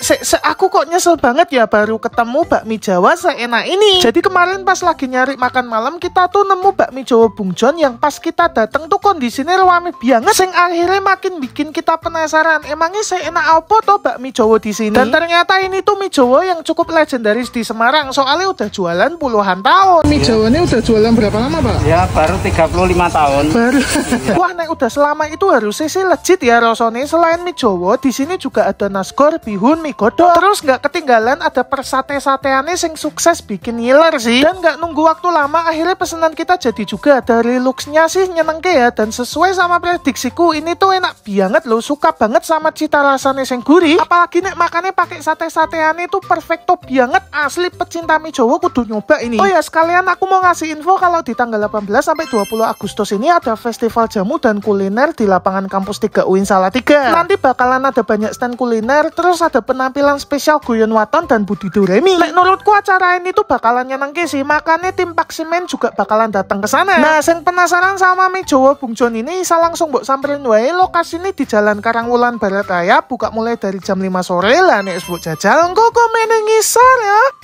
se, se, se aku kok nyesel banget ya baru ketemu bakmi Jawa seenak ini. Jadi kemarin pas lagi nyari makan malam kita tuh nemu bakmi Jawa Bung John yang pas kita dateng tuh kondisinya rame banget sing akhirnya makin bikin kita penasaran. Emangnya seenak apa tuh bakmi Jawa di sini? Dan ternyata ini tuh mie Jawa yang cukup legendaris di Semarang soalnya udah jualan puluhan tahun. Mie Jawa ini udah jualan berapa lama, Pak? Ya, baru 35 tahun. Baru. Wah, nek udah selama itu harusnya sih legit ya rasanya. Selain mie Jawa, di sini juga ada nasgor, bihun, Bun mie godok. Terus nggak ketinggalan ada persate sateane sing sukses bikin ngiler sih. Dan nggak nunggu waktu lama akhirnya pesanan kita jadi juga dari looksnya sih nyenengke ya dan sesuai sama prediksiku ini tuh enak banget loh suka banget sama cita rasanya sing gurih apalagi nek makannya pakai sate sateane itu perfecto banget asli pecinta mie Jawa kudu nyoba ini oh ya sekalian aku mau ngasih info kalau di tanggal 18 sampai 20 Agustus ini ada festival jamu dan kuliner di lapangan kampus 3 UIN Salatiga nanti bakalan ada banyak stand kuliner terus ada penampilan spesial Goyon Watan dan Budi Doremi. Lek menurutku acara ini tuh bakalan nyenengke sih, makanya tim Paksimen juga bakalan datang ke sana. Nah, sing penasaran sama Jowo Bung Jon ini bisa langsung buat samperin wae lokasi ini di Jalan Karangwulan Barat Raya buka mulai dari jam 5 sore lah nek sebut jajal engko komen ngisor ya.